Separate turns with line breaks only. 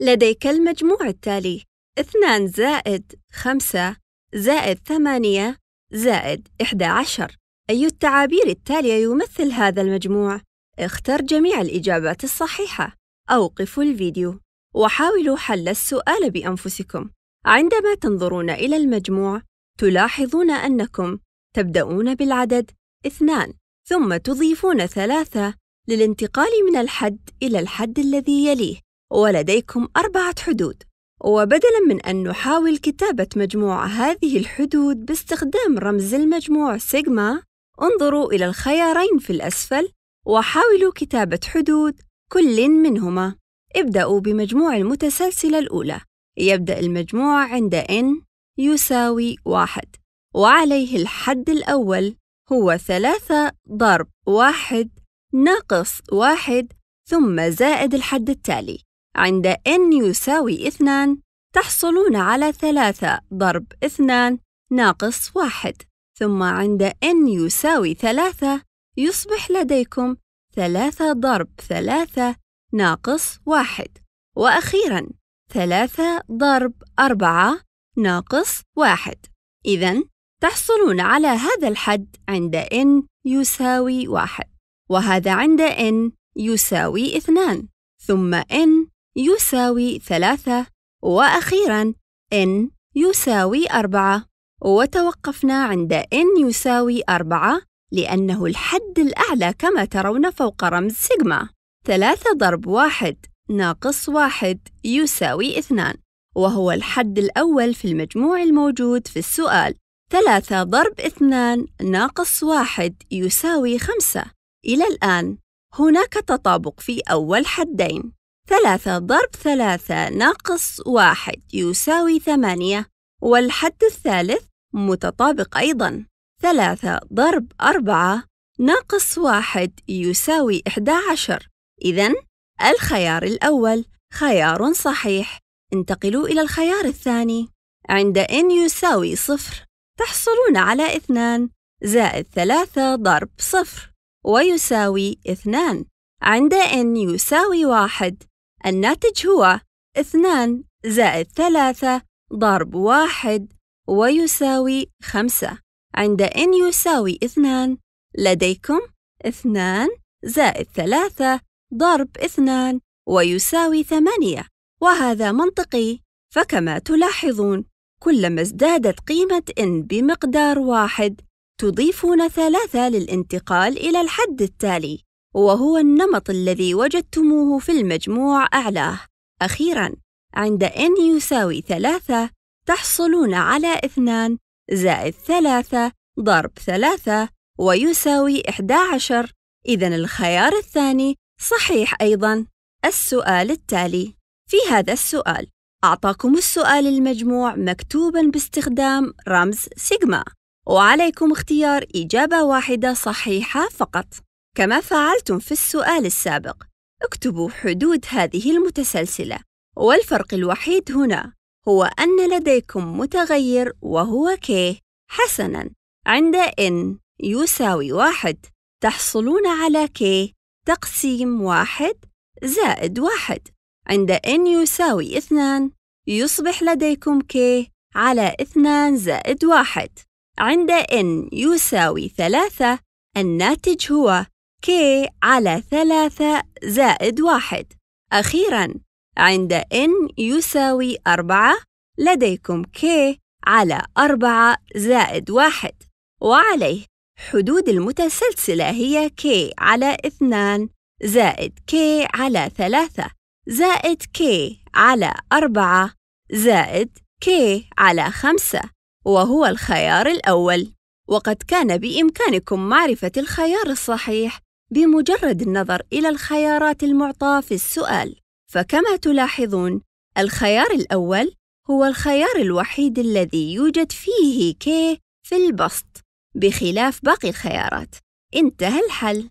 لديك المجموع التالي 2 زائد 5 زائد 8 زائد 11 أي التعابير التالية يمثل هذا المجموع؟ اختر جميع الإجابات الصحيحة أوقفوا الفيديو وحاولوا حل السؤال بأنفسكم عندما تنظرون إلى المجموع تلاحظون أنكم تبدأون بالعدد 2 ثم تضيفون 3 للانتقال من الحد إلى الحد الذي يليه ولديكم أربعة حدود وبدلا من أن نحاول كتابة مجموع هذه الحدود باستخدام رمز المجموع سيجما انظروا إلى الخيارين في الأسفل وحاولوا كتابة حدود كل منهما ابدأوا بمجموع المتسلسلة الأولى يبدأ المجموع عند n يساوي واحد وعليه الحد الأول هو ثلاثة ضرب واحد ناقص واحد ثم زائد الحد التالي عند n يساوي 2 تحصلون على 3 ضرب 2 ناقص 1 ثم عند n يساوي 3 يصبح لديكم 3 ضرب 3 ناقص 1 وأخيراً 3 ضرب 4 ناقص 1 إذن تحصلون على هذا الحد عند n يساوي 1 وهذا عند n يساوي 2 ثم n يساوي ثلاثة وأخيرا إن يساوي أربعة وتوقفنا عند إن يساوي أربعة لأنه الحد الأعلى كما ترون فوق رمز سيجما ثلاثة ضرب واحد ناقص واحد يساوي اثنان وهو الحد الأول في المجموع الموجود في السؤال ثلاثة ضرب اثنان ناقص واحد يساوي خمسة إلى الآن هناك تطابق في أول حدين ثلاثة ضرب ثلاثة ناقص واحد يساوي ثمانية والحد الثالث متطابق أيضا ثلاثة ضرب أربعة ناقص واحد يساوي إحدى عشر إذن الخيار الأول خيار صحيح انتقلوا إلى الخيار الثاني عند إن يساوي صفر تحصلون على اثنان زائد ثلاثة ضرب صفر ويساوي اثنان عند إن يساوي واحد الناتج هو 2 زائد 3 ضرب 1 ويساوي 5 عند إن يساوي 2 لديكم 2 زائد 3 ضرب 2 ويساوي 8 وهذا منطقي فكما تلاحظون كلما ازدادت قيمة إن بمقدار واحد تضيفون ثلاثة للانتقال إلى الحد التالي وهو النمط الذي وجدتموه في المجموع أعلاه أخيراً عند n يساوي ثلاثة تحصلون على اثنان زائد ثلاثة ضرب ثلاثة ويساوي إحدى عشر إذا الخيار الثاني صحيح أيضا السؤال التالي في هذا السؤال أعطاكم السؤال المجموع مكتوبا باستخدام رمز سيجما وعليكم اختيار إجابة واحدة صحيحة فقط كما فعلتم في السؤال السابق اكتبوا حدود هذه المتسلسلة والفرق الوحيد هنا هو أن لديكم متغير وهو k حسناً عند n يساوي واحد تحصلون على k تقسيم واحد زائد واحد عند n يساوي اثنان يصبح لديكم k على اثنان زائد واحد عند n يساوي ثلاثة الناتج هو k على ثلاثة زائد واحد أخيراً عند n يساوي أربعة لديكم k على أربعة زائد واحد وعليه حدود المتسلسلة هي k على اثنان زائد k على ثلاثة زائد k على أربعة زائد k على خمسة وهو الخيار الأول وقد كان بإمكانكم معرفة الخيار الصحيح بمجرد النظر إلى الخيارات المعطاة في السؤال، فكما تلاحظون، الخيار الأول هو الخيار الوحيد الذي يوجد فيه ك في البسط، بخلاف باقي الخيارات. انتهى الحل.